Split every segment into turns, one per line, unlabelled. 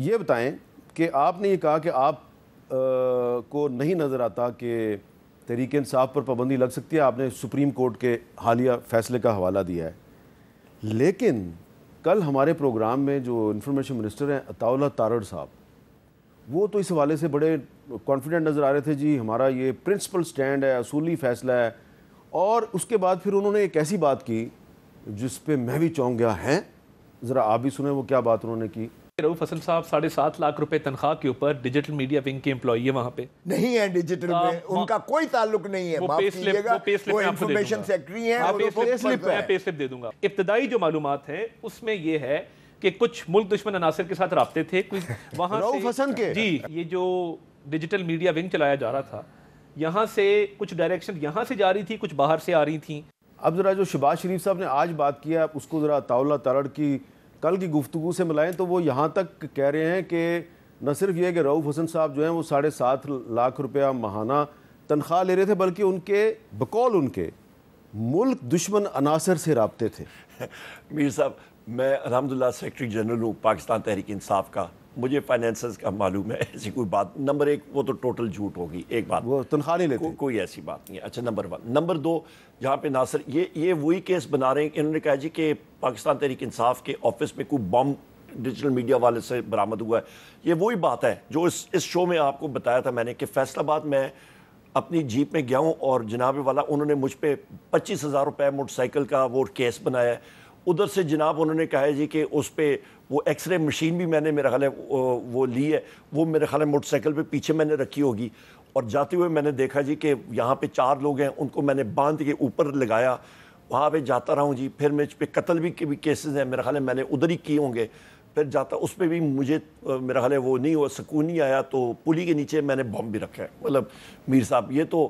ये बताएं कि आपने ये कहा कि आप आ, को नहीं नज़र आता कि तरीके इंसाफ पर पाबंदी लग सकती है आपने सुप्रीम कोर्ट के हालिया फैसले का हवाला दिया है लेकिन कल हमारे प्रोग्राम में जो इन्फॉर्मेशन मिनिस्टर हैं अताउल्ला तारड़ साहब वो तो इस हवाले से बड़े कॉन्फिडेंट नज़र आ रहे थे जी हमारा ये प्रिंसिपल स्टैंड है असूली फ़ैसला है और उसके बाद फिर उन्होंने एक ऐसी बात की जिस पर मैं भी चौंक गया हैं ज़रा आप भी सुने वो क्या बात उन्होंने की रऊफ हसन साहब साढ़े सात लाख रुपए तनख्वाह के ऊपर डिजिटल मीडिया विंग के एम्प्लॉई है वहाँ पे नहीं है डिजिटल हाँ, में उनका कोई ताल्लुक नहीं है वो वो पेस्लिप मैं आपको पेस्लिप दे दूंगा इब्तदाई जो मालूम है उसमें ये है कि कुछ मुल्क दुश्मन अनासर के साथ रबते थे कुछ वहाँ फसल के जी ये जो डिजिटल मीडिया विंग चलाया जा रहा था यहाँ से कुछ डायरेक्शन यहाँ से जा रही थी कुछ बाहर से आ रही थी अब ज़रा जो शबाज शरीफ साहब ने आज बात किया उसको ज़रा ताउला तरड़ की कल की गुफ्तु से मिलाएं तो वो यहाँ तक कह रहे हैं कि न सिर्फ ये कि रऊफ़ हसन साहब जो हैं वो साढ़े सात लाख रुपया महाना तनख्वाह ले रहे थे बल्कि
उनके बकौल
उनके मुल्क
दुश्मन अनासर से रबते थे मीर साहब मैं अलहमदिल्ला सेक्रटरी जनरल हूँ पाकिस्तान तहरीक इंसाफ का मुझे फाइनेंस का मालूम है ऐसी कोई बात नंबर एक वो तो टोटल झूठ होगी एक बात वो तनख्वाह नहीं लेते को, कोई ऐसी बात नहीं है अच्छा नंबर वन नंबर दो जहाँ पे नासर ये ये वही केस बना रहे हैं इन्होंने कहा जी कि पाकिस्तान तहरीक इंसाफ के ऑफिस में कोई बम डिजिटल मीडिया वाले से बरामद हुआ है ये वही बात है जो इस इस शो में आपको बताया था मैंने कि फैसलाबाद में अपनी जीप में गया हूँ और जनाब वाला उन्होंने मुझ पर पच्चीस हज़ार रुपये मोटरसाइकिल का वो केस बनाया है उधर से जनाब उन्होंने कहा है जी कि उस पर वो एक्सरे मशीन भी मैंने मेरा ख्याल है वो ली है वो मेरे ख्याल है मोटरसाइकिल पे पीछे मैंने रखी होगी और जाते हुए मैंने देखा जी कि यहाँ पे चार लोग हैं उनको मैंने बांध के ऊपर लगाया वहाँ पे जाता रहा हूँ जी फिर मेरे पे कत्ल भी के भी केसेस हैं मेरा ख्याल है मैंने उधर ही किए होंगे फिर जाता उस पर भी मुझे मेरा ख्याल है वो नहीं हुआ सुकून नहीं आया तो पुली के नीचे मैंने बम भी रखा है मतलब मीर साहब ये तो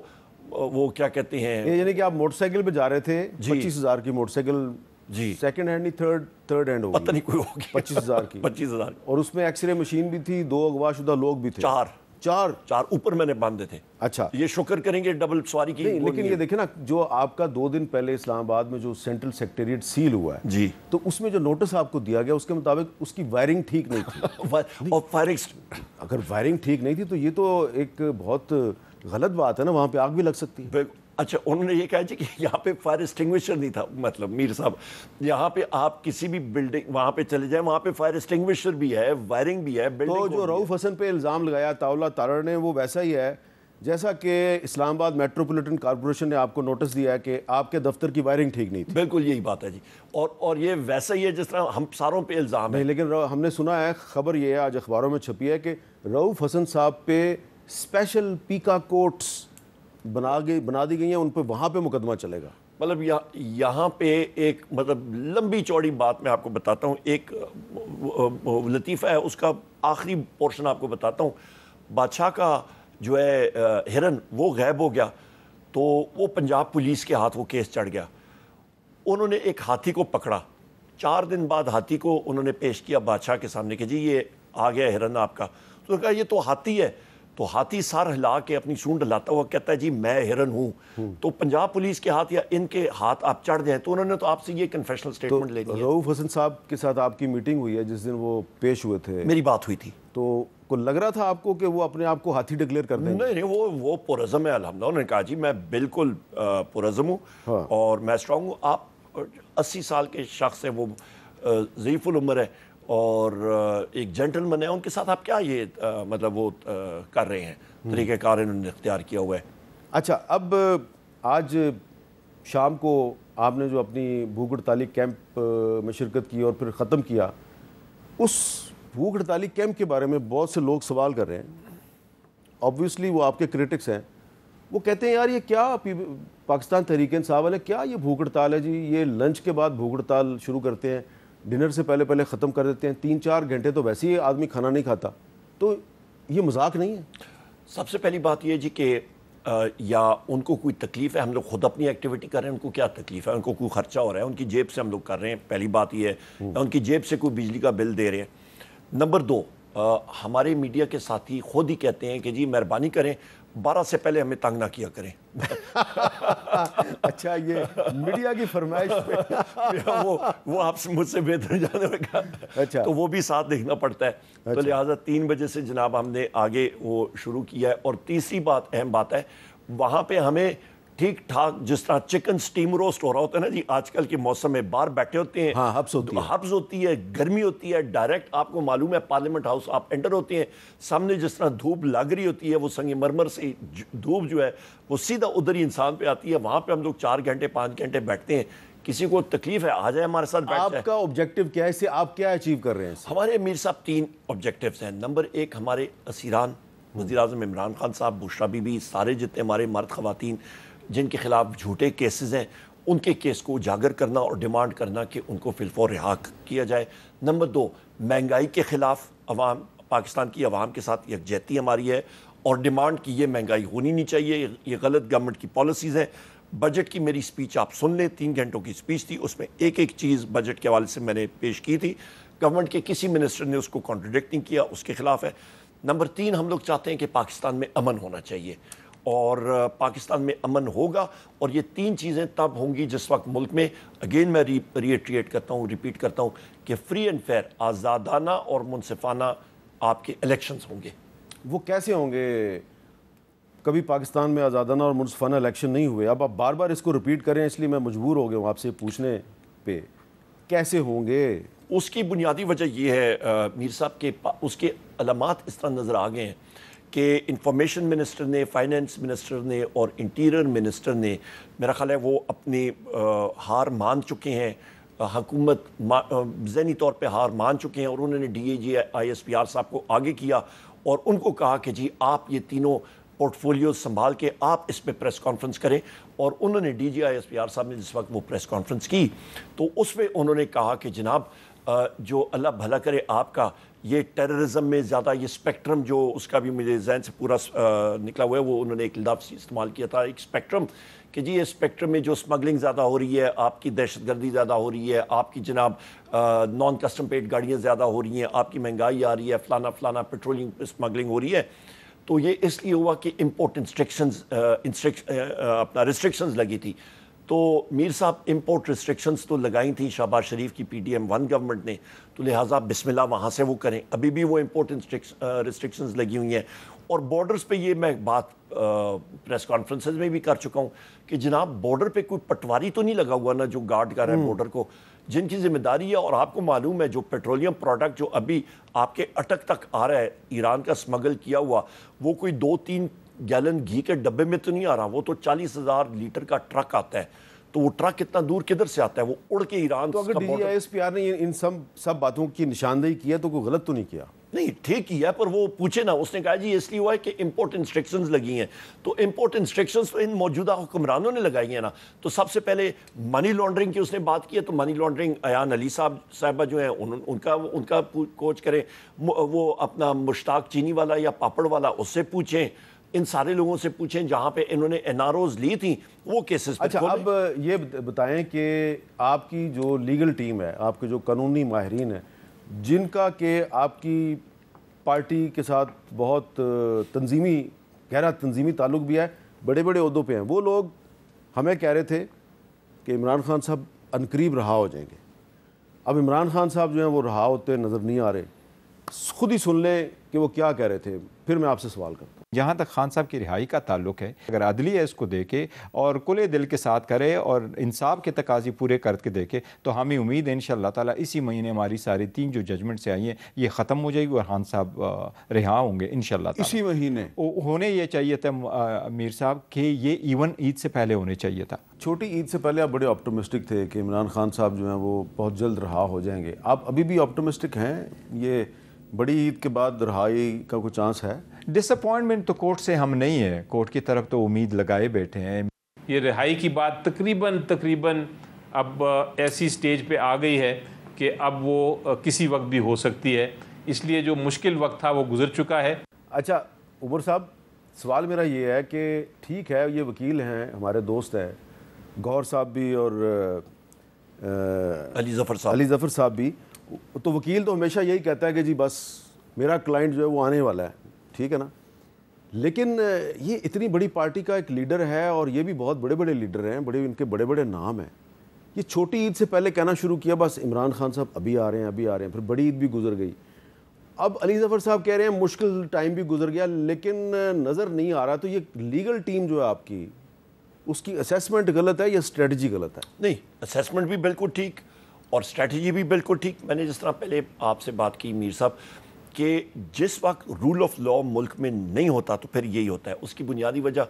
वो क्या कहते हैं यानी कि आप मोटरसाइकिल पे जा रहे थे
पच्चीस हज़ार की मोटरसाइकिल जी सेकंड हैंड नहीं थर्ड थर्ड हैंड होगी पता नहीं कोई होगी पच्चीस हज़ार की पच्चीस हज़ार और उसमें एक्सरे
मशीन भी थी दो अगवाशुदा लोग भी थे चार चार चार ऊपर मैंने बांधे थे अच्छा ये शुक्र करेंगे डबल सवारी की नहीं, लेकिन ये
देखे ना जो आपका दो दिन पहले इस्लामाबाद में जो सेंट्रल सेक्रेटेरिएट सील हुआ है जी तो उसमें जो नोटिस आपको दिया गया उसके मुताबिक उसकी वायरिंग ठीक नहीं थी और फायरिंग अगर वायरिंग ठीक नहीं थी तो ये तो एक बहुत गलत बात है ना वहाँ
पे आग भी लग सकती है अच्छा उन्होंने ये कहा जी कि यहाँ पे फायर एक्सटिंग्विशर नहीं था मतलब मीर साहब यहाँ पे आप किसी भी बिल्डिंग वहाँ पे चले जाएं वहाँ पे फायर एक्सटिंग्विशर भी है वायरिंग भी है बिल्डिंग तो जो रऊफ हसन पे इल्ज़ाम
लगाया ताउला तारड़ ने वो वैसा ही है जैसा कि इस्लामाबाद मेट्रोपॉलिटन कॉरपोरेशन ने आपको नोटिस दिया है कि आपके दफ्तर की वायरिंग ठीक नहीं थी बिल्कुल यही बात है जी
और और ये वैसा ही है जिस तरह हम सारों पे
इल्ज़ाम है लेकिन हमने सुना है खबर ये है आज अखबारों में छपी है कि रऊफ़ हसन साहब पे स्पेशल पीका कोट्स बना गई बना दी गई हैं उन पर वहाँ पर मुकदमा चलेगा
मतलब यह, यहाँ पे एक मतलब लंबी चौड़ी बात मैं आपको बताता हूँ एक लतीफ़ा है उसका आखिरी पोर्शन आपको बताता हूँ बादशाह का जो है हिरन वो गायब हो गया तो वो पंजाब पुलिस के हाथ वो केस चढ़ गया उन्होंने एक हाथी को पकड़ा चार दिन बाद हाथी को उन्होंने पेश किया बादशाह के सामने कि जी ये आ गया हिरन आपका तो कहा ये तो हाथी है तो हाथी सर हिला के अपनी सूंड लाता हुआ कहता है जी मैं हिरन हूँ हम्म। तो पंजाब पुलिस के हाथ या इनके हाथ आप चढ़ जाए तो उन्होंने तो आपसे ये कन्फेशनल स्टेटमेंट तो लेनी
रऊफ हसन साहब के साथ आपकी मीटिंग हुई है जिस दिन वो पेश हुए थे मेरी बात हुई थी तो को लग रहा था आपको कि वो अपने आप को हाथी डिक्लेयर कर देंगे
नहीं नहीं वो वो पुरज़म है अलहमदा उन्होंने कहा जी मैं बिल्कुल पुरज़म हूँ हाँ। और मैं स्ट्रांग हूँ आप अस्सी साल के शख्स हैं वो ज़यीफ़ुल उम्र है और एक जेंटलमैन है उनके साथ आप क्या ये आ, मतलब वो आ, कर रहे हैं हम्म। तरीक़ार इन्होंने इख्तियार किया हुआ है
अच्छा अब आज शाम को आपने जो अपनी भूख हड़ताली कैंप में शिरकत की और फिर ख़त्म किया उस भूख हड़ताली कैंप के बारे में बहुत से लोग सवाल कर रहे हैं ऑब्वियसली वो आपके क्रिटिक्स हैं वो कहते हैं यार ये क्या पाकिस्तान तहरीक इंसाफ वाले क्या ये भूख हड़ताल है जी ये लंच के बाद भूख हड़ताल शुरू करते हैं डिनर से पहले पहले ख़त्म कर देते हैं तीन चार घंटे तो वैसे ही आदमी खाना नहीं खाता तो ये मजाक नहीं है
सबसे पहली बात यह जी कि या उनको कोई तकलीफ़ है हम लोग खुद अपनी एक्टिविटी कर रहे हैं उनको क्या तकलीफ़ है उनको कोई खर्चा हो रहा है उनकी जेब से हम लोग कर रहे हैं पहली बात यह है हम्म। उनकी जेब से कोई बिजली का बिल दे रहे हैं नंबर दो आ, हमारे मीडिया के साथी खुद ही कहते हैं कि जी मेहरबानी करें बारह से पहले हमें तंग ना किया करें अच्छा ये मीडिया की फरमाइश वो वो आप मुझसे बेहतर जाने का अच्छा तो वो भी साथ देखना पड़ता है तो अच्छा। तो लिहाजा तीन बजे से जनाब हमने आगे वो शुरू किया है और तीसरी बात अहम बात है वहाँ पे हमें ठीक ठाक जिस तरह चिकन स्टीम रोस्ट हो रहा होता है ना जी आजकल के मौसम में बाहर बैठे होते हैं हाँ, हब्स होती है हब्स होती है गर्मी होती है डायरेक्ट आपको मालूम है पार्लियामेंट हाउस आप एंटर होते हैं सामने जिस तरह धूप लग रही होती है वो संग मरमर से धूप जो है वो सीधा उधर ही इंसान पे आती है वहाँ पर हम लोग चार घंटे पाँच घंटे बैठते हैं किसी को तकलीफ है आ जाए हमारे साथ आपका ऑब्जेक्टिव क्या है इसे आप क्या अचीव कर रहे हैं हमारे मीर साहब तीन ऑब्जेक्टिव हैं नंबर एक हमारे असीरान हम्म। वजी अजम इमरान खान साहब बुशरा बीबी सारे जितने हमारे मर्द खवतिन जिनके खिलाफ झूठे केसेस हैं उनके केस को उजागर करना और डिमांड करना कि उनको फिलफौर रिहा किया जाए नंबर दो महंगाई के ख़िलाफ़ अवाम पाकिस्तान की अवाम के साथ यकजहती हमारी है और डिमांड की ये महंगाई होनी नहीं चाहिए ये गलत गवर्नमेंट की पॉलिसीज़ हैं बजट की मेरी स्पीच आप सुन लें तीन घंटों की स्पीच थी उसमें एक एक चीज़ बजट के हवाले से मैंने पेश की थी गवर्नमेंट के किसी मिनिस्टर ने उसको कॉन्ट्रोडिक्ट नहीं किया उसके खिलाफ है नंबर तीन हम लोग चाहते हैं कि पाकिस्तान में अमन होना चाहिए और पाकिस्तान में अमन होगा और ये तीन चीज़ें तब होंगी जिस वक्त मुल्क में अगेन मैं री रिएट्रिएट करता हूँ रिपीट करता हूँ कि फ्री एंड फेयर आज़ादाना और मुनफाना आपके इलेक्शंस होंगे
वो कैसे होंगे कभी पाकिस्तान में आज़ादाना और मुनफाना इलेक्शन नहीं हुए अब आप बार बार इसको रिपीट करें इसलिए मैं मजबूर हो गया हूँ आपसे पूछने पर कैसे होंगे
उसकी बुनियादी वजह यह है मीर साहब के उसके अलामत इस तरह नज़र आ गए हैं कि इंफॉर्मेशन मिनिस्टर ने फाइनेंस मिनिस्टर ने और इंटीरियर मिनिस्टर ने मेरा ख्याल है वो अपनी हार मान चुके हैं हकूमत जहनी तौर पे हार मान चुके हैं और उन्होंने D A G I S P R साहब को आगे किया और उनको कहा कि जी आप ये तीनों पोर्टफोलियो संभाल के आप इस पर प्रेस कॉन्फ्रेंस करें और उन्होंने D G I S P R साहब ने जिस वक्त वो प्रेस कॉन्फ्रेंस की तो उसमें उन्होंने कहा कि जनाब जो अल्लाह भला करे आपका ये टेररिज्म में ज़्यादा ये स्पेक्ट्रम जो उसका भी मुझे जहन से पूरा निकला हुआ है वो उन्होंने एक लफ्स इस्तेमाल किया था एक स्पेक्ट्रम कि जी ये स्पेक्ट्रम में जो स्मगलिंग ज़्यादा हो रही है आपकी दहशत गर्दी ज़्यादा हो रही है आपकी जनाब नॉन कस्टम पेड गाड़ियाँ ज़्यादा हो रही हैं आपकी महंगाई आ रही है फ़लाना फ़लाना पेट्रोलिंग स्मगलिंग हो रही है तो ये इसलिए हुआ कि इम्पोर्ट इंस्ट्रिक्शन अपना रिस्ट्रिक्शन लगी थी तो मीर साहब इम्पोर्ट रिस्ट्रिक्शंस तो लगाई थी शहबाज शरीफ की P D M one government ने तो लिहाजा बिस्मिल्लाह वहाँ से वो करें अभी भी वो इम्पोर्ट रिस्ट्रिक्शंस लगी हुई हैं और बॉर्डर्स पे ये मैं बात प्रेस कॉन्फ्रेंस में भी कर चुका हूँ कि जनाब बॉर्डर पे कोई पटवारी तो नहीं लगा हुआ ना जो गार्ड कर रहे हैं बॉर्डर को जिनकी जिम्मेदारी है और आपको मालूम है जो पेट्रोलियम प्रोडक्ट जो अभी आपके अटक तक आ रहा है ईरान का स्मगल किया हुआ वो कोई दो तीन गैलन घी के डब्बे में तो नहीं आ रहा वो तो चालीस हजार लीटर का ट्रक आता है तो वो ट्रक इतना दूर किधर से आता है वो उड़ के ईरान तो अगर
ने इन सब सब बातों की निशानदेही किया तो कोई गलत तो नहीं किया नहीं ठीक
किया पर वो पूछे ना उसने कहा जी इसलिए हुआ है कि इम्पोर्ट इंस्ट्रक्शंस लगी हैं तो इम्पोर्ट इंस्ट्रक्शंस तो इन मौजूदा हुक्मरानों ने लगाई हैं ना तो सबसे पहले मनी लॉन्ड्रिंग की उसने बात की है तो मनी लॉन्ड्रिंग अयान अली साहब साहबा जो है उन, उनका उनका कोच करें वो अपना मुश्ताक चीनी वाला या पापड़ वाला उससे पूछें इन सारे लोगों से पूछें जहाँ पे इन्होंने एन आर ओज ली थी वो केसेस अच्छा अब
ये बताएं कि आपकी जो लीगल टीम है आपके जो कानूनी माहरीन हैं जिनका के आपकी पार्टी के साथ बहुत तंजीमी गहरा तंजीमी ताल्लुक भी है बड़े बड़े अहदों पे हैं वो लोग हमें कह रहे थे कि इमरान खान साहब अनकरीब रहा हो जाएंगे अब इमरान खान साहब जो हैं वो रहा होते नज़र नहीं आ रहे खुद ही सुन लें कि वो क्या कह रहे थे फिर मैं आपसे सवाल करता हूँ जहाँ तक खान साहब की रिहाई का ताल्लुक है अगर अदली है इसको देखे और कुले दिल के साथ करे और इंसाफ के तकाजे पूरे करके देखे तो हमें उम्मीद है इन ताला इसी महीने हमारी सारी तीन जो जजमेंट से आई हैं ये ख़त्म हो जाएगी और खान साहब रिहा होंगे इन इसी महीने होने ये चाहिए था मीर साहब कि ये इवन ईद से पहले होने चाहिए था छोटी ईद से पहले आप बड़े ऑप्टोमिस्टिक थे कि इमरान खान साहब जो हैं वो बहुत जल्द रहा हो जाएंगे आप अभी भी ऑप्टोमिस्टिक हैं ये बड़ी ईद के बाद रहाई का कोई चांस है डिसअपॉइंटमेंट तो कोर्ट से हम नहीं है कोर्ट की तरफ तो उम्मीद लगाए बैठे हैं ये रिहाई की बात तकरीबन तकरीबन अब ऐसी स्टेज पे आ गई है कि अब वो किसी वक्त भी हो सकती है इसलिए जो मुश्किल वक्त था वो गुजर चुका है अच्छा उमर साहब सवाल मेरा ये है कि ठीक है ये वकील हैं हमारे दोस्त हैं गौर साहब भी और आ, अली ज़फ़र साहब अली ज़फ़र साहब भी तो वकील तो हमेशा यही कहता है कि जी बस मेरा क्लाइंट जो है वो आने वाला है ठीक है ना लेकिन ये इतनी बड़ी पार्टी का एक लीडर है और ये भी बहुत बड़े बड़े लीडर हैं बड़े इनके बड़े बड़े नाम हैं ये छोटी ईद से पहले कहना शुरू किया बस इमरान खान साहब अभी आ रहे हैं अभी आ रहे हैं फिर बड़ी ईद भी गुजर गई अब अली जफ़र साहब कह रहे हैं मुश्किल टाइम भी गुजर गया लेकिन नज़र नहीं आ रहा तो ये लीगल टीम जो है आपकी
उसकी असेसमेंट गलत है या स्ट्रेटजी गलत है नहीं असेसमेंट भी बिल्कुल ठीक और स्ट्रेटजी भी बिल्कुल ठीक मैंने जिस तरह पहले आपसे बात की मीर साहब कि जिस वक्त रूल ऑफ लॉ मुल्क में नहीं होता तो फिर यही होता है उसकी बुनियादी वजह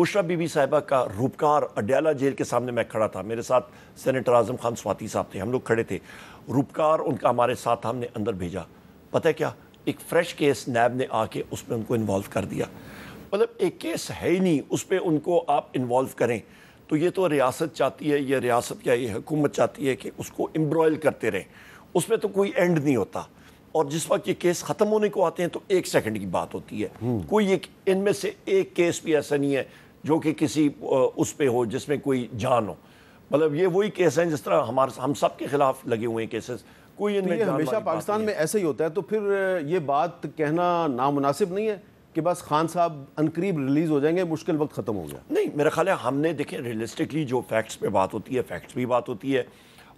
बुशरा बीबी साहिबा का रूपकार अड्याला जेल के सामने मैं खड़ा था मेरे साथ सेनेटर आजम खान स्वाति साहब थे हम लोग खड़े थे रूपकार उनका हमारे साथ हमने अंदर भेजा पता है क्या एक फ्रेश केस नैब ने आके उसमें उनको इन्वॉल्व कर दिया मतलब एक केस है ही नहीं उस पर उनको आप इन्वॉल्व करें तो ये तो रियासत चाहती है या रियासत या ये हुकूमत चाहती है कि उसको एम्ब्रॉयल करते रहें उसमें तो कोई एंड नहीं होता और जिस वक्त ये केस ख़त्म होने को आते हैं तो एक सेकंड की बात होती है हम्म। कोई एक इनमें से एक केस भी ऐसा नहीं है जो कि किसी उस पर हो जिसमें कोई जान हो मतलब ये वही केस हैं जिस तरह हमारे हम सब के खिलाफ लगे हुए हैं केसेस कोई तो इनमें हमेशा पाकिस्तान
में ऐसा ही होता है तो फिर ये बात कहना नामनासिब नहीं है कि बस खान साहब अनकरीब रिलीज़ हो जाएंगे मुश्किल वक्त ख़त्म हो गया
नहीं मेरा ख्याल है हमने देखें रियलिस्टिकली जो फैक्ट्स पे बात होती है फैक्ट्स भी बात होती है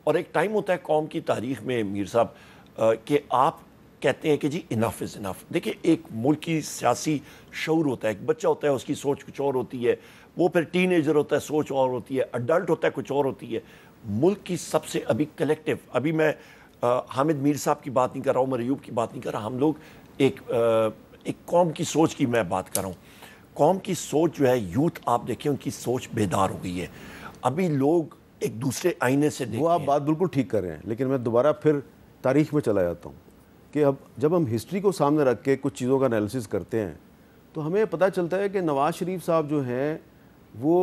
और एक टाइम होता है कौम की तारीख में मीर साहब कि आप कहते हैं कि जी इनफ इज़ इनफ देखिए एक मुल्क की सियासी शौर होता है एक बच्चा होता है उसकी सोच कुछ और होती है वो फिर टीन एजर होता है सोच और होती है अडल्ट होता है कुछ और होती है मुल्क की सबसे अभी कलेक्टिव अभी मैं आ, हामिद मीर साहब की बात नहीं कर रहा हूँ रयूब की बात नहीं कर रहा हम लोग एक आ, एक कौम की सोच की मैं बात कर रहा हूँ कौम की सोच जो है यूथ आप देखें उनकी सोच बेदार हो गई है अभी लोग एक दूसरे आईने से वो आप बात बिल्कुल
ठीक कर रहे हैं लेकिन मैं दोबारा फिर तारीख में चला जाता हूँ कि अब जब हम हिस्ट्री को सामने रख के कुछ चीज़ों का एनालिसिस करते हैं तो हमें पता चलता है कि नवाज़ शरीफ साहब जो हैं वो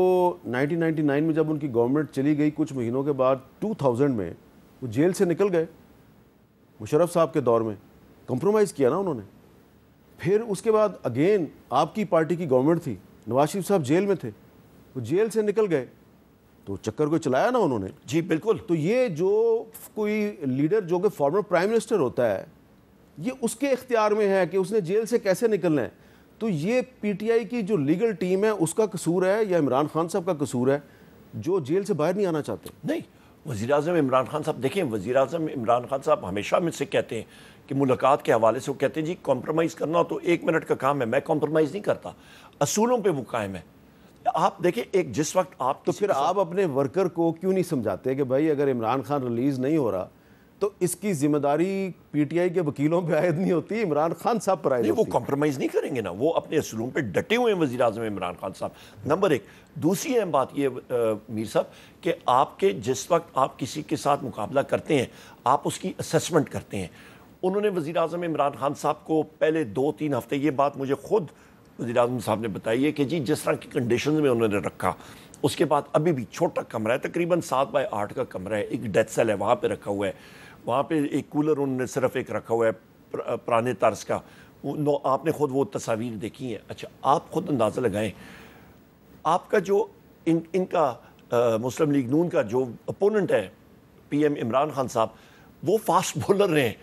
1999 में जब उनकी गवर्नमेंट चली गई कुछ महीनों के बाद 2000 में वो जेल से निकल गए मुशरफ साहब के दौर में कंप्रोमाइज़ किया ना उन्होंने फिर उसके बाद अगेन आपकी पार्टी की गवर्नमेंट थी नवाज शरीफ साहब जेल में थे वो जेल से निकल गए तो चक्कर को चलाया ना उन्होंने जी बिल्कुल तो ये जो कोई लीडर जो कि फॉर्मर प्राइम मिनिस्टर होता है ये उसके इख्तियार में है कि उसने जेल से कैसे निकलना है तो ये पीटीआई की जो लीगल टीम है उसका कसूर है या
इमरान खान साहब का कसूर है जो जेल से बाहर नहीं आना चाहते नहीं वजीर अजम इमरान खान साहब देखें वज़ी अजम इमरान खान साहब हमेशा मुझसे कहते हैं कि मुलाकात के हवाले से वो कहते हैं जी कॉम्प्रोमाइज़ करना हो तो एक मिनट का काम है मैं कॉम्प्रोमाइज़ नहीं करता असूलों पर वो कायम है आप देखिए एक जिस वक्त आप तो फिर आप अपने वर्कर को क्यों नहीं समझाते कि भाई अगर इमरान खान रिलीज़
नहीं हो रहा तो इसकी जिम्मेदारी पीटीआई के वकीलों पे आयद नहीं होती इमरान खान साहब
पर आयद वो कॉम्प्रोमाइज़ नहीं करेंगे ना वो अपने असूलों पे डटे हुए हैं वजी अजम इमरान खान साहब नंबर एक दूसरी अहम बात ये मीर साहब कि आपके जिस वक्त आप किसी के साथ मुकाबला करते हैं आप उसकी असesमेंट करते हैं उन्होंने वज़ी अजम इमरान खान साहब को पहले दो तीन हफ्ते ये बात मुझे खुद वजी अजम साहब ने बताई है कि जी जिस तरह की कंडीशन में उन्होंने रखा उसके बाद अभी भी छोटा कमरा है तकरीबन सात बाई आठ का कमरा है एक डेथ सेल है वहाँ पर रखा हुआ है वहाँ पर एक कूलर उन्होंने सिर्फ एक रखा हुआ है पुराने तर्ज का नो आपने खुद वो तस्वीर देखी हैं अच्छा आप खुद अंदाज़ा लगाएं आपका जो इन इनका मुस्लिम लीग नून का जो अपोनेंट है पीएम इमरान खान साहब वो फास्ट बॉलर रहे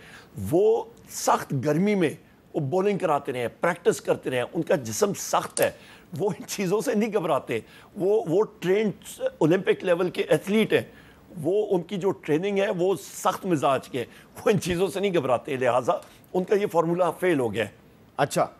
वो सख्त गर्मी में वो बॉलिंग कराते रहे प्रैक्टिस करते रहे उनका जिसम सख्त है वो इन चीज़ों से नहीं घबराते वो वो ट्रेंड ओलंपिक लेवल के एथलीट हैं वो उनकी जो ट्रेनिंग है वो सख्त मिजाज के वो इन चीज़ों से नहीं घबराते लिहाजा उनका ये फार्मूला फेल हो गया
अच्छा